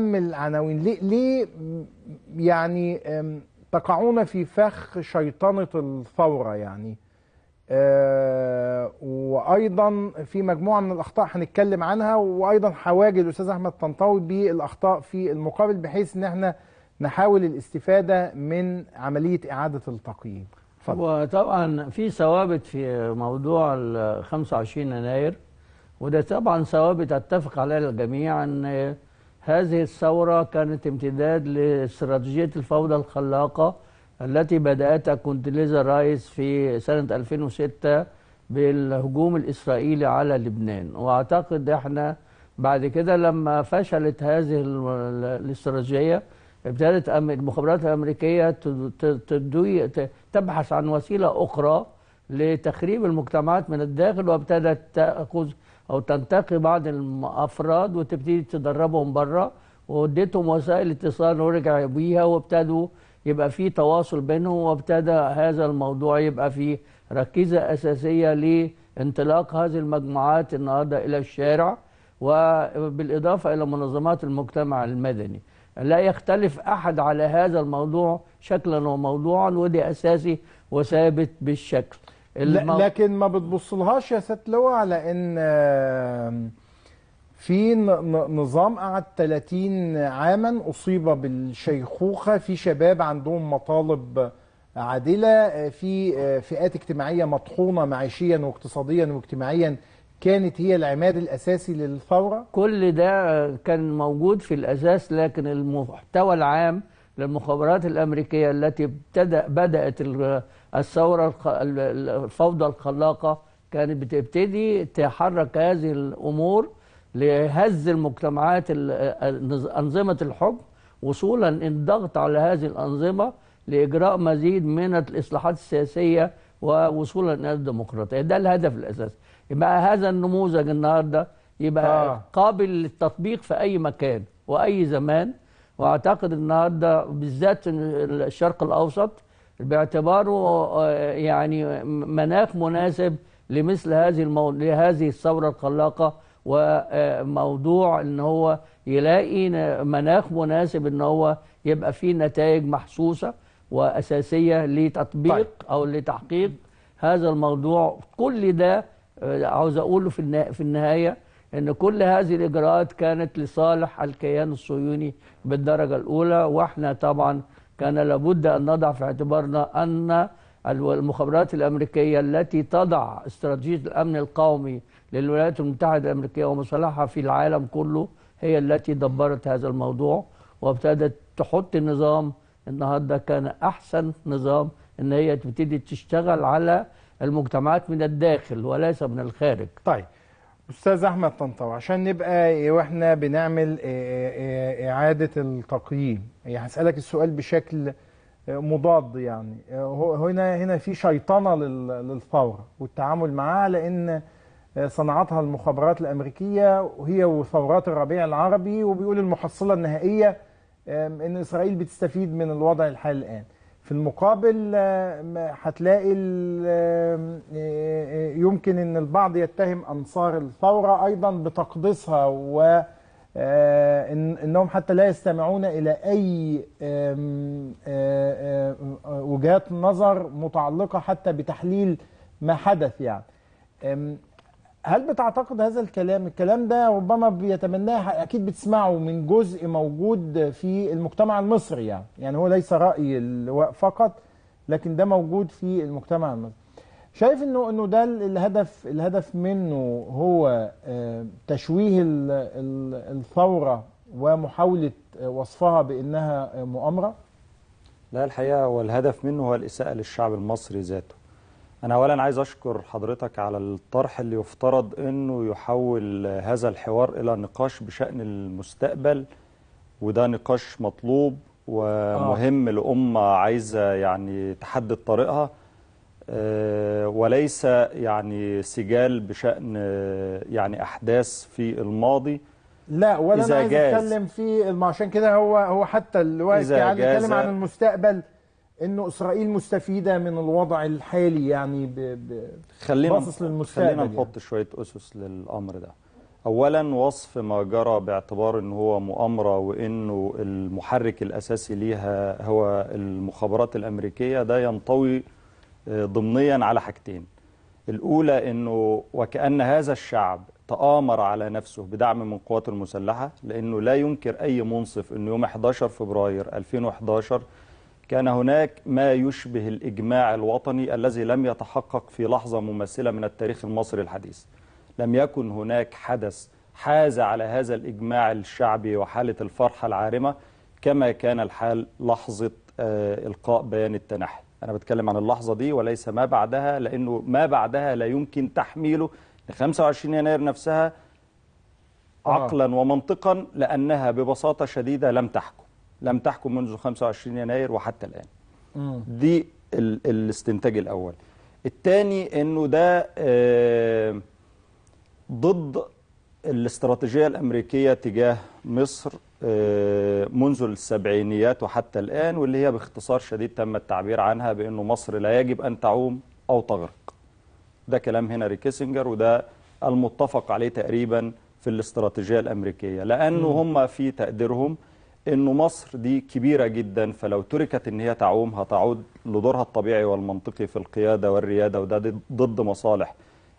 أهم العناوين ليه, ليه يعني تقعون في فخ شيطنة الثورة يعني آه، وأيضا في مجموعة من الأخطاء هنتكلم عنها وأيضا حواجد الأستاذ أحمد طنطاوي بالأخطاء في المقابل بحيث إن احنا نحاول الاستفادة من عملية إعادة التقييم وطبعا في ثوابت في موضوع ال 25 يناير وده طبعا ثوابت اتفق عليها الجميع ان هذه الثورة كانت امتداد لاستراتيجية الفوضى الخلاقة التي بدأتها كونتليزا رايس في سنة 2006 بالهجوم الإسرائيلي على لبنان وأعتقد إحنا بعد كده لما فشلت هذه الاستراتيجية ابتدت المخابرات الأمريكية تبحث عن وسيلة أخرى لتخريب المجتمعات من الداخل وابتدت تأخذ او تنتقي بعض الافراد وتبتدي تدربهم بره واديتهم وسائل اتصال ورجع بيها وابتدوا يبقى في تواصل بينهم وابتدى هذا الموضوع يبقى في ركيزه اساسيه لانطلاق هذه المجموعات النهارده الى الشارع وبالاضافه الى منظمات المجتمع المدني. لا يختلف احد على هذا الموضوع شكلا وموضوعا ودي اساسي وثابت بالشكل. المو... لكن ما بتبصلهاش يا ست لواء على ان في نظام قعد 30 عاما اصيب بالشيخوخه في شباب عندهم مطالب عادله آه، في آه، فئات اجتماعيه مطحونه معيشيا واقتصاديا واجتماعيا كانت هي العماد الاساسي للثوره كل ده كان موجود في الاساس لكن المحتوى العام للمخابرات الأمريكية التي ابتدأ بدأت الثورة الفوضى الخلاقة كانت بتبتدي تحرك هذه الأمور لهز المجتمعات أنظمة الحكم وصولا للضغط على هذه الأنظمة لإجراء مزيد من الإصلاحات السياسية ووصولا إلى الديمقراطية ده الهدف الأساسي يبقى هذا النموذج النهاردة يبقى آه. قابل للتطبيق في أي مكان وأي زمان واعتقد النهارده بالذات الشرق الاوسط باعتباره آه، يعني مناخ مناسب لمثل هذه المو... لهذه الثوره الخلاقه وموضوع ان هو يلاقي مناخ مناسب ان هو يبقى فيه نتائج محسوسه واساسيه لتطبيق طيب. او لتحقيق هذا الموضوع كل ده آه، عاوز اقوله في النهايه ان كل هذه الاجراءات كانت لصالح الكيان الصهيوني بالدرجه الاولى واحنا طبعا كان لابد ان نضع في اعتبارنا ان المخابرات الامريكيه التي تضع استراتيجيه الامن القومي للولايات المتحده الامريكيه ومصالحها في العالم كله هي التي دبرت هذا الموضوع وابتدت تحط نظام النهارده كان احسن نظام ان هي تبتدي تشتغل على المجتمعات من الداخل وليس من الخارج. طيب استاذ احمد طنطاوي عشان نبقى إيه، واحنا بنعمل إيه، إيه، اعاده التقييم يعني هسالك السؤال بشكل مضاد يعني هنا هنا في شيطنه للثوره والتعامل معاها لان صنعتها المخابرات الامريكيه وهي وثورات الربيع العربي وبيقول المحصله النهائيه ان اسرائيل بتستفيد من الوضع الحالي الان في المقابل آه، هتلاقي آه، آه، يمكن ان البعض يتهم انصار الثوره ايضا بتقديسها و انهم حتى لا يستمعون الى اي وجهات نظر متعلقه حتى بتحليل ما حدث يعني هل بتعتقد هذا الكلام الكلام ده ربما بيتمناه اكيد بتسمعه من جزء موجود في المجتمع المصري يعني يعني هو ليس راي اللواء فقط لكن ده موجود في المجتمع المصري شايف انه انه ده الهدف الهدف منه هو آه، تشويه الثوره ومحاوله آه، وصفها بانها مؤامره لا الحقيقه هو الهدف منه هو الاساءه للشعب المصري ذاته أنا أولا عايز أشكر حضرتك على الطرح اللي يفترض أنه يحول هذا الحوار إلى نقاش بشأن المستقبل وده نقاش مطلوب ومهم آه. لأمة عايزة يعني تحدد طريقها آه، وليس يعني سجال بشأن آه، يعني أحداث في الماضي لا ولا أنا عايز أتكلم في عشان كده هو هو حتى الوقت يعني بيتكلم عن المستقبل انه اسرائيل مستفيده من الوضع الحالي يعني ب... ب... خلينا باصص خلينا يعني. نحط يعني. شويه اسس للامر ده اولا وصف ما جرى باعتبار ان هو مؤامره وانه المحرك الاساسي ليها هو المخابرات الامريكيه ده ينطوي آه، ضمنيا على حاجتين الاولى انه وكان هذا الشعب تآمر على نفسه بدعم من قواته المسلحه لانه لا ينكر اي منصف انه يوم 11 فبراير 2011 كان هناك ما يشبه الإجماع الوطني الذي لم يتحقق في لحظة مماثلة من التاريخ المصري الحديث لم يكن هناك حدث حاز على هذا الإجماع الشعبي وحالة الفرحة العارمة كما كان الحال لحظة آه، إلقاء بيان التنحي أنا بتكلم عن اللحظة دي وليس ما بعدها لأنه ما بعدها لا يمكن تحميله ل 25 يناير نفسها آه. عقلا ومنطقا لأنها ببساطة شديدة لم تحكم لم تحكم منذ 25 يناير وحتى الآن دي الاستنتاج الأول الثاني أنه ده آه، ضد الاستراتيجية الأمريكية تجاه مصر آه، منذ السبعينيات وحتى الآن واللي هي باختصار شديد تم التعبير عنها بأنه مصر لا يجب أن تعوم أو تغرق ده كلام هنري كيسنجر وده المتفق عليه تقريبا في الاستراتيجية الأمريكية لأنه هم في تقديرهم انه مصر دي كبيرة جدا فلو تركت ان هي تعوم هتعود لدورها الطبيعي والمنطقي في القيادة والريادة وده ضد مصالح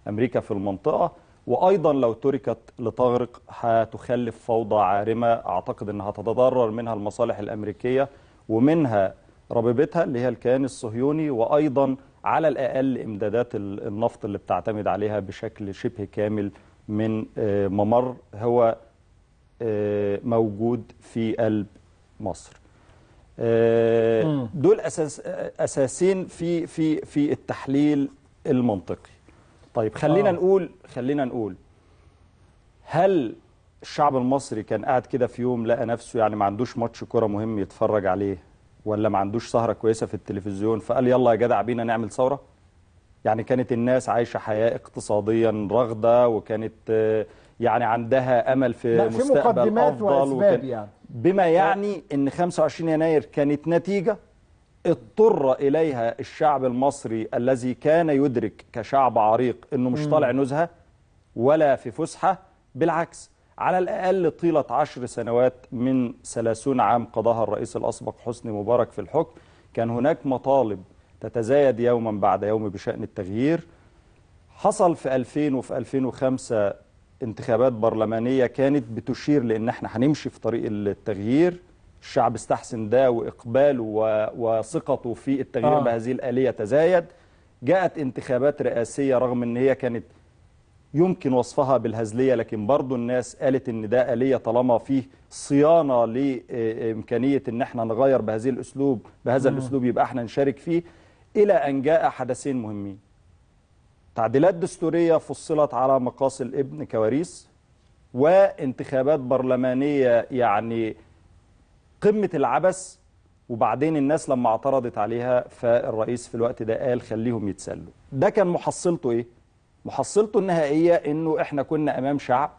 امريكا في المنطقة وايضا لو تركت لتغرق هتخلف فوضى عارمة اعتقد انها تتضرر منها المصالح الامريكية ومنها ربيبتها اللي هي الكيان الصهيوني وايضا على الاقل امدادات النفط اللي بتعتمد عليها بشكل شبه كامل من آه، ممر هو آه، موجود في قلب مصر آه، دول أساس اساسين في في في التحليل المنطقي طيب خلينا آه. نقول خلينا نقول هل الشعب المصري كان قاعد كده في يوم لقى نفسه يعني ما عندوش ماتش كوره مهم يتفرج عليه ولا ما عندوش سهره كويسه في التلفزيون فقال يلا يا جدع بينا نعمل ثوره يعني كانت الناس عايشه حياه اقتصاديا رغده وكانت آه، يعني عندها امل في لا مستقبل في مقدمات افضل واسباب يعني بما يعني ان 25 يناير كانت نتيجه اضطر اليها الشعب المصري الذي كان يدرك كشعب عريق انه مش طالع نزهه ولا في فسحه بالعكس على الاقل طيله عشر سنوات من 30 عام قضاها الرئيس الاسبق حسني مبارك في الحكم كان هناك مطالب تتزايد يوما بعد يوم بشان التغيير حصل في 2000 وفي 2005 انتخابات برلمانية كانت بتشير لأن احنا هنمشي في طريق التغيير الشعب استحسن ده وإقباله وثقته في التغيير آه. بهذه الآلية تزايد جاءت انتخابات رئاسية رغم أن هي كانت يمكن وصفها بالهزلية لكن برضو الناس قالت أن ده آلية طالما فيه صيانة لإمكانية أن احنا نغير بهذه الأسلوب بهذا م. الأسلوب يبقى احنا نشارك فيه إلى أن جاء حدثين مهمين تعديلات دستورية فصلت على مقاس الابن كواريس وانتخابات برلمانية يعني قمة العبث وبعدين الناس لما اعترضت عليها فالرئيس في الوقت ده قال خليهم يتسلوا ده كان محصلته ايه محصلته النهائية انه احنا كنا امام شعب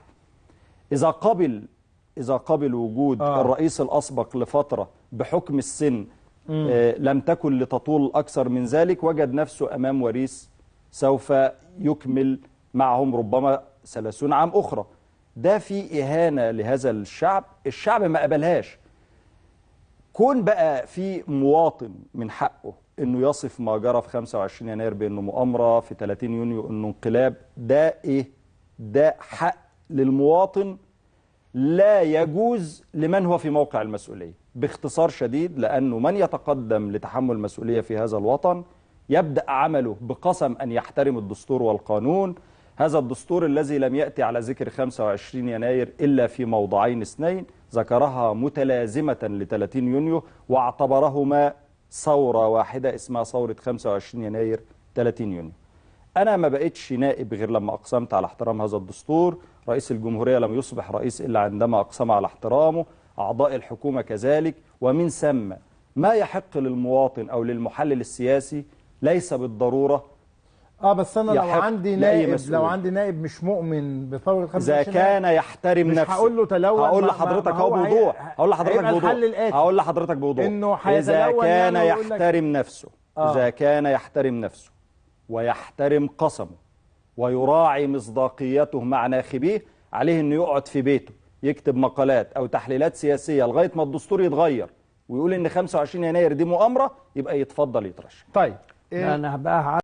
اذا قبل اذا قبل وجود آه. الرئيس الاسبق لفترة بحكم السن آه لم تكن لتطول اكثر من ذلك وجد نفسه امام وريث سوف يكمل معهم ربما 30 عام أخرى ده في إهانة لهذا الشعب الشعب ما قبلهاش كون بقى في مواطن من حقه انه يصف ما جرى في 25 يناير بانه مؤامره في 30 يونيو انه انقلاب ده ايه ده حق للمواطن لا يجوز لمن هو في موقع المسؤوليه باختصار شديد لانه من يتقدم لتحمل مسؤوليه في هذا الوطن يبدأ عمله بقسم أن يحترم الدستور والقانون هذا الدستور الذي لم يأتي على ذكر 25 يناير إلا في موضعين اثنين ذكرها متلازمة ل 30 يونيو واعتبرهما ثورة واحدة اسمها ثورة 25 يناير 30 يونيو أنا ما بقتش نائب غير لما أقسمت على احترام هذا الدستور رئيس الجمهورية لم يصبح رئيس إلا عندما أقسم على احترامه أعضاء الحكومة كذلك ومن ثم ما يحق للمواطن أو للمحلل السياسي ليس بالضرورة اه بس انا لو عندي نائب لو عندي نائب مش مؤمن بثوره 25 اذا كان يحترم مش نفسه مش هقول له تلوث هقول لحضرتك اهو بوضوح هقول لحضرتك بوضوح هقول لحضرتك بوضوح انه اذا كان يعني يحترم نفسه آه. اذا كان يحترم نفسه ويحترم قسمه ويراعي مصداقيته مع ناخبيه عليه انه يقعد في بيته يكتب مقالات او تحليلات سياسيه لغايه ما الدستور يتغير ويقول ان 25 يناير دي مؤامره يبقى يتفضل يترشح طيب إيه؟ لا انا بقى